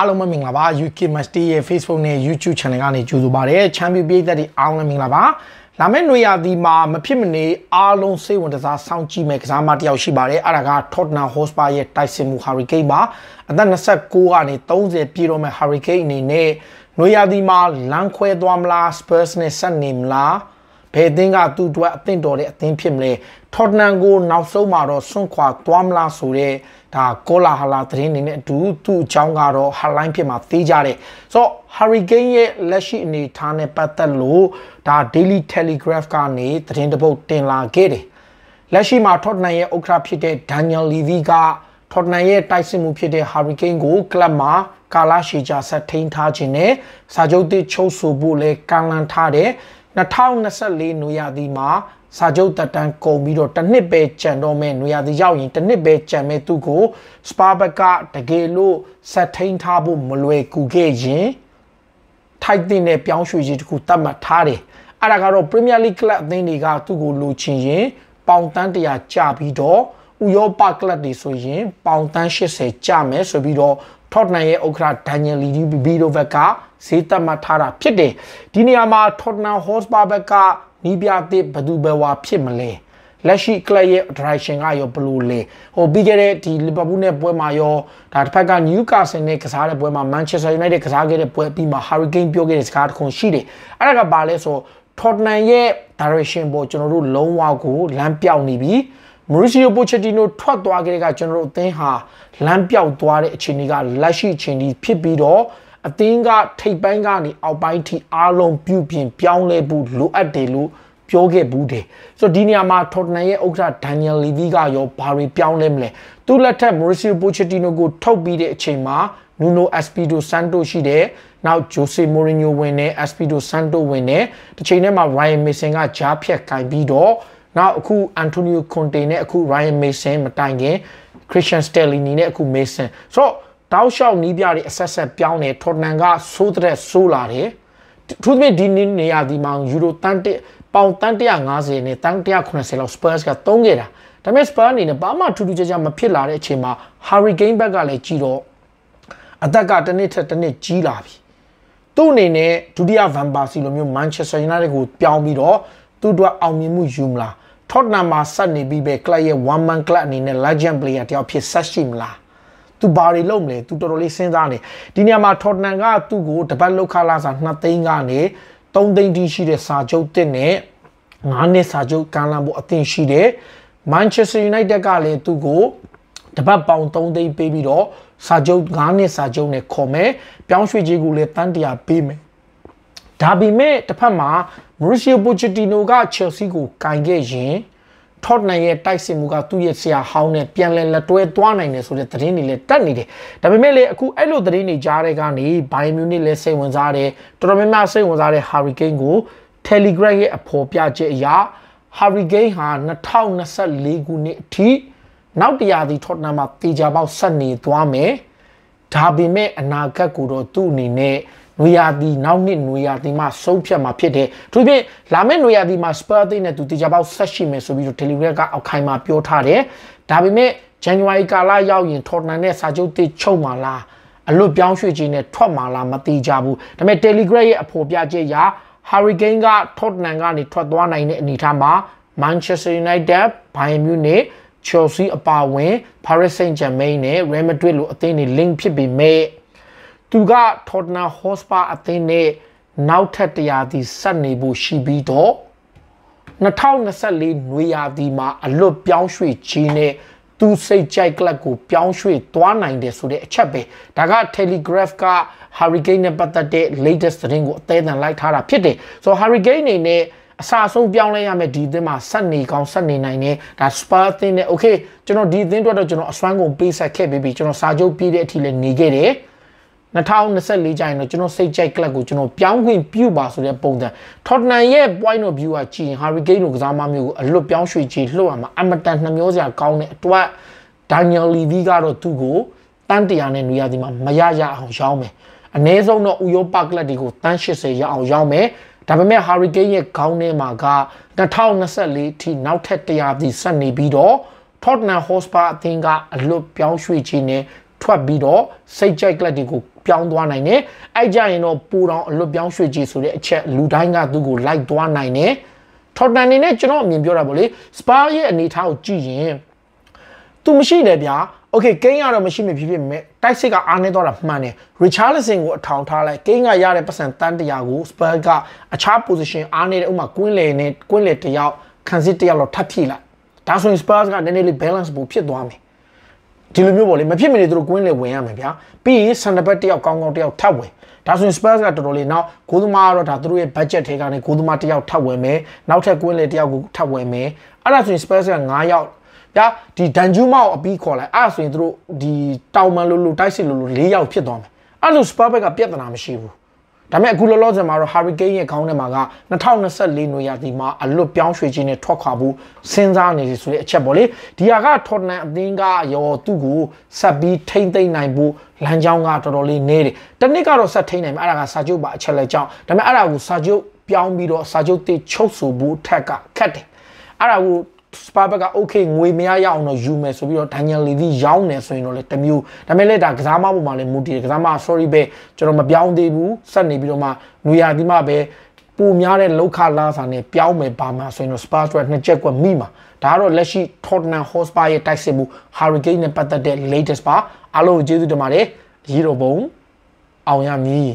အားလုံးပဲမင်္ဂလာပါ UK Master ရဲ့ Facebook နဲ့ YouTube Channel ကနေကြိုဆိုပါရစေ။ Champion ပြည်သက်တွေအားလုံးမင်္ဂလာပါ။လာမယ့်နွေရာသီမှာမဖြစ်မနေအားလုံးစိတ်ဝင်စားစောင့်ကြည့်မယ်ကစားမတစ်ယောက်ရှိပါတယ်။အဲ့ဒါက Tottenham Hotspur ရဲ့ Tyson Mu Hurricane ပါ။အသက်29ကနေ30ပြည့်တော့မဲ့ Hurricane အနေနဲ့နွေရာသီမှာလမ်းခွဲသွားမလား Spurs နဲ့ဆက်နေမလား။ဘယ်အသင်းကသူ့အတွက်အသင့်တော်တဲ့အသင်းဖြစ်မလဲထော်တနမ်ကိုနောက်ဆုံးမှာတော့စွန့်ခွာသွားမလားဆိုတဲ့ဒါကောလာဟလာသတင်းနေနဲ့အတူသူ့အကြောင်းကတော့ headline ဖြစ်မှာသိကြတယ်ဆိုတော့ hurricane ရဲ့လက်ရှိအနေအထားနဲ့ပတ်သက်လို့ဒါ daily telegraph ကနေသတင်းတစ်ပုဒ်တင်လာခဲ့တယ်လက်ရှိမှာထော်တနမ်ရဲ့ဥက္ကဋ္ဌဖြစ်တဲ့ Daniel Levy ကထော်တနမ်ရဲ့တိုက်စစ်မှုဖြစ်တဲ့ hurricane ကိုကလပ်မှာကာလာရှီဂျာဆက်ထိန်းထားခြင်းနဲ့စာချုပ်သစ်ချုပ်ဆိုဖို့လဲကမ်းလှမ်းထားတဲ့2024နွေရာသီမှာစာချုပ်တက်တန်းကုန်ပြီးတော့တစ်နှစ်ပဲကြံတော့မယ်နွေရာသီရောက်ရင်တစ်နှစ်ပဲကြံမယ်သူကို စပါဘက်ကတကယ်လို့ဆက်ထိန်ထားဖို့မလွယ်ကူခဲ့ရင်ထိုက်တဲ့ပြောင်းရွှေ့ရေးတခုတတ်မှတ်ထားတယ်အဲ့ဒါကတော့ Premier League ကလပ်အသင်းတွေက သူ့ကိုလိုချင်ရင် ပေါင်တန်းတရာကျပြီးတော့ဥရောပကလပ်တွေဆိုရင်ပေါင်တန်း80ကျမယ်ဆိုပြီးတော့ထော့တနမ်ရဲ့ဥက္ကဋ္ဌဒန်နီယယ်လီဒီဘီဒိုဗက်ကဈေးသက်မှတ်ထားတာဖြစ်တယ်ဒီနေရာမှာထော့တနမ်ဟော့စပါဘက်ကနီးပြသစ်ဘသူဘဝဖြစ်မလဲလက်ရှိကလပ်ရဲ့ direction ကရောဘယ်လိုလဲဟိုပြီးခဲ့တဲ့ဒီလီဗာပူးနဲ့ပွဲမှာရောဒါတစ်ဖက်ကနယူကာဆယ်နဲ့ကစားတဲ့ပွဲမှာ Manchester United ကစားခဲ့တဲ့ပွဲပြီးမှာ Hurricane ပြောခဲ့တဲ့စကားတစ်ခုရှိတယ်အဲ့ဒါကဘာလဲဆိုတော့ Tottenham ရဲ့ direction ပေါ်ကျွန်တော်တို့လုံးဝကိုလမ်းပြောင်းနေပြီ Mauricio Pochettino ထွက်သွားခဲ့တဲ့ကကျွန်တော်တို့အသင်းဟာလမ်းပြောက်သွားတဲ့အခြေအနေကလက်ရှိအခြေအနေဖြစ်ပြီးတော့အသင်းကထိပ်ပိုင်းကနေအောက်ပိုင်းထိအားလုံးပြုပြင် ပြောင်းလဲဖို့လိုအပ်တယ်လို့ပြောခဲ့ဘူးတယ်ဆိုတော့ဒီနေရာမှာ Tottenham ရဲ့ဥက္ကဋ္ဌ Daniel Levy ကရောဘာတွေပြောင်းလဲမလဲသူလက်ထက် Mauricio Pochettino ကိုထုတ်ပြီးတဲ့အချိန်မှာ Nuno Espirito Santo ရှိတယ်နောက် Jose Mourinho ဝင်တယ် Espirito Santo ဝင်တယ်တစ်ချိန်တည်းမှာ Ryan Mason ကကြားဖြတ်ကင်ပြီးတော့နောက်အခုအန်တိုနီယိုကွန်တေနဲ့အခု Ryan Mason မတိုင်ခင် Christian Stellini နဲ့အခု Mason ဆိုတော့တောက်လျှောက်နီးပြတွေအဆက်ဆက်ပြောင်းတယ်ထော်တန်ကဆိုးတဲ့ဆိုးလာတယ်သူတို့ဒီနေရာဒီမှာယူရိုတန်တစ်ပေါင်တန်150နဲ့တန်180လောက် Spurs ကတုံးခဲ့တာဒါပေမဲ့ Spurs အနေနဲ့ဘာမှထူးထူးခြားခြားမဖြစ်လာတဲ့အချိန်မှာ Hurricane ဘက်ကလည်းကြီးတော့အသက်ကတစ်နှစ်ထက်တစ်နှစ်ကြီးလာပြီသူ့အနေနဲ့ဒုတိယ Van Persie လိုမျိုး Manchester United ကိုပြောင်းပြီးတော့သူ့တို့အောင်မြင်မှုယူမလား Tottenham မှာဆက်နေပြီးပဲ club ရဲ့ one man club အနေနဲ့ legend player တယောက်ဖြစ်ဆက်ရှိမလားသူဘာတွေလုပ်မလဲသူတော်တော်လေးစဉ်းစားနေဒီနေရာမှာ Tottenham ကသူ့ကိုတပတ်လောက်ခလာစား2သိန်းကနေ3သိန်းတိရှိတဲ့စာချုပ်တစ်နဲ့9နှစ်စာချုပ်ကန်လန်ဖို့အသင့်ရှိတယ် Manchester United ကလည်းသူ့ကိုတပတ်ပေါင်3သိန်းပေးပြီးတော့စာချုပ်9နှစ်စာချုပ်နဲ့ခေါ်မယ်ပြောင်းရွှေ့ကြေးကိုလည်းတန်းတရာပေးမယ်ဒါပေမဲ့တစ်ဖက်မှာ Mauricio Pochettino က Chelsea ကိုကင်ခဲ့ရင် Tottenham ရဲ့တိုက်စစ်မှုကသူ့ရဲ့ဆရာဟောင်းနဲ့ပြန်လည်လက်တွဲသွားနိုင်တယ်ဆိုတဲ့သတင်းတွေလည်းတက်နေတယ်။ဒါပေမဲ့လည်းအခုအဲ့လိုသတင်းတွေကြားတဲ့ကနေ Bayern Munich လည်းစိတ်ဝင်စားတယ်။တော်တော်များများစိတ်ဝင်စားတဲ့ Harry Kane ကို Telegram ရဲ့အဖော်ပြချက်အရ Harry Kane ဟာ2024ခုနှစ်အထိနောက်တရာသီ Tottenham မှာတေချာပေါက်ဆက်နေသွားမယ်။ဒါပေမဲ့အနာဂတ်ကိုတော့သူ့အနေနဲ့နွေရာသီနောက်နှစ်နွေရာသီမှာဆုံးဖြတ်မှာဖြစ်တယ်။သူဖြင့်လာမယ့်နွေရာသီမှာ Spurs အသင်းနဲ့သူတေချာပေါက်ဆက်ရှိမယ်ဆိုပြီးတော့ Telegraph ကအခိုင်အမာပြောထားတယ်။ဒါပေမဲ့ January ကာလရောက်ရင် Tottenham နဲ့စာချုပ်တစ်ချုပ်မှာလားအလွတ်ပြောင်းရွှေ့ခြင်းနဲ့ထွက်မှာလားမသိကြဘူး။ဒါပေမဲ့ Telegraph ရဲ့အဖော်ပြချက်အရ Hurricane က Tottenham ကနေထွက်သွားနိုင်တဲ့အနေအထားမှာ Manchester United, Bayern Munich, Chelsea အပါအဝင် Paris Saint-Germain နဲ့ Real Madrid လိုအသင်းတွေ link ဖြစ်ပေမဲ့သူကထော်တနာဟော့စပါအသင်းနဲ့နောက်ထပ်တရာသီဆက်နေဖို့ရှိပြီးတော့2024နွေရာသီမှာအလွတ်ပြောင်းရွှေ့ခြင်းနဲ့သူစိတ်ကြိုက်ကလပ်ကိုပြောင်းရွှေ့သွားနိုင်တယ်ဆိုတဲ့အချက်ပဲဒါက Telegraph က Hurricane နဲ့ပတ်သက်တဲ့ latest သတင်းကိုအသေးအံလိုက်ထားတာဖြစ်တယ်ဆိုတော့ Hurricane အနေနဲ့အစာဆုံးပြောင်းလဲရမယ်ဒီအသင်းမှာဆက်နေကောင်းဆက်နေနိုင်တယ်ဒါ Spurs အသင်းနဲ့ okay ကျွန်တော်ဒီအသင်းအတွက်တော့ကျွန်တော်အစွမ်းကုန်ပေးဆက်ခဲ့ပြီးပြီကျွန်တော်စာချုပ်ပြည့်တဲ့အထိလည်းနေခဲ့တယ်2024ကြရင်တော့ကျွန်တော်စိတ်ကြိုက်ကလပ်ကိုကျွန်တော်ပြောင်းခွင့်ပြုပါဆိုတဲ့ပုံစံ Tottenham ရဲ့ point of view ကကြည်ရင် Harry Kane လိုကစားမမျိုးကိုအလွတ်ပြောင်းရွှေ့ချီလှုပ်ရမှာအမတန်နှမျောစရာကောင်းတဲ့အတွက် Daniel Levy ကတော့သူ့ကိုတန်းတရားနဲ့နေရာဒီမှာမရရအောင်ရောင်းမယ်အနည်းဆုံးတော့ဥရောပကလပ်တွေကိုတန်း80ရအောင်ရောင်းမယ်ဒါပေမဲ့ Harry Kane ရဲ့ခေါင်းထဲမှာက2024ထိ နောက်ထပ်တရားပြီးဆက်နေပြီးတော့ Tottenham Hotspur အသင်းကအလွတ်ပြောင်းရွှေ့ခြင်းနဲ့ထွက်ပြီးတော့စိတ်ကြိုက်ကလပ်တွေကိုပြောင်းသွားနိုင်တယ်အဲ့ကြရင်တော့ပူတောင်အလွတ်ပြောင်းရွှေ့ကြည်ဆိုတဲ့အချက်လူတိုင်းကသူ့ကိုလိုက်သွားနိုင်တယ်ထော်တန်နေနဲ့ကျွန်တော်အမြင်ပြောတာပေါ့လေစပါရဲ့အနေထားကိုကြည့်ရင်သူမရှိတယ်ဗျာโอเคကိန်းကတော့မရှိမဖြစ်ဖြစ်မဲ့တိုက်စစ်ကအားနေတော့တာမှန်တယ် Richarlison ကိုအထောင်ထားလိုက်ကိန်းကရတဲ့ပတ်စံတန်းတရာကို Spurs ကအခြား position အားနေတဲ့ဥမာကွင်းလေနဲ့ကွင်းလေတယောက်ခန်းစစ်တယောက်လောက်ထပ်ဖြည့်လိုက်ဒါဆိုရင် Spurs ကနည်းနည်းလေး balance ပိုဖြစ်သွားမယ်ဒီလိုမျိုးပေါ့လေမဖြစ်မနေသူတို့ကွင်းလေဝင်ရမယ်ဗျာပြီးရင်ဆန်တဘက်တယောက်ကောင်းကောင်းတယောက်ထပ်ဝင်ဒါဆိုရင် Spurs ကတော်တော်လေးနောက်ဂိုးသမားကတော့ဒါသူတို့ရဲ့ budget ထဲကနေဂိုးသမားတယောက်ထပ်ဝင်မယ်နောက်ထပ်ကွင်းလေတယောက်ကိုထပ်ဝင်မယ်အဲ့ဒါဆိုရင် Spurs က9ယောက်ဗျာဒီဒန်ဂျူမောက်အပြီးခေါ်လိုက်အဲ့ဒါဆိုရင်သူတို့ဒီတောင်မန်လိုလိုတိုက်စစ်လိုလို၄ယောက်ဖြစ်သွားမယ်အဲ့လို Spurs ဘက်ကပြဿနာမရှိဘူးဒါပေမဲ့အခုလောလောဆယ်မှာတော့ Hurricane ရဲ့ခေါင်းထဲမှာက2024နွေရာသီမှာအလွတ်ပြောင်းရွှေ့ခြင်းနဲ့ထွက်ခွာဖို့စဉ်းစားနေစီဆိုတဲ့အချက်ပေါ့လေဒီဟာက Tottenham အသင်းကရောသူ့ကိုဆက်ပြီးထိမ့်သိမ့်နိုင်ဖို့လမ်းကြောင်းကတော်တော်လေးနေတယ်တနစ်ကတော့ဆက်ထိမ့်နိုင်မှာအဲ့ဒါကစာချုပ်ပါအချက်လက်ကြောင်းဒါပေမဲ့အဲ့ဒါကိုစာချုပ်ပြောင်းပြီးတော့စာချုပ်တိချုပ်ဆိုဖို့ထက်ကခက်တယ်အဲ့ဒါကိုစပါဘက်က okay ငွေမရရအောင်တော့ယူမယ်ဆိုပြီးတော့ Daniel Levy ရောင်းတယ်ဆိုရင်တော့လေတမျိုးဒါပေမဲ့လည်းဒါကစားမပုံမှာလည်းမူတည်တယ်ကစားမ sorry ပဲကျွန်တော်မပြောင်းသေးဘူးဆက်နေပြီးတော့မှနွေရာသီမှာပဲပိုများတဲ့လောက်ခလာစာနဲ့ပြောင်းမယ်ပါမှာဆိုရင်တော့ Spurs ကနှစ်ချက်ကွက်မိမှာဒါကတော့လက်ရှိ Tottenham Hotspur ရဲ့တိုက်စစ်မှု Hurricane နဲ့ပတ်သက်တဲ့ latest ပါအားလုံးကိုကျေးဇူးတင်ပါတယ်ရည်တော်ပုံအောင်ရမည်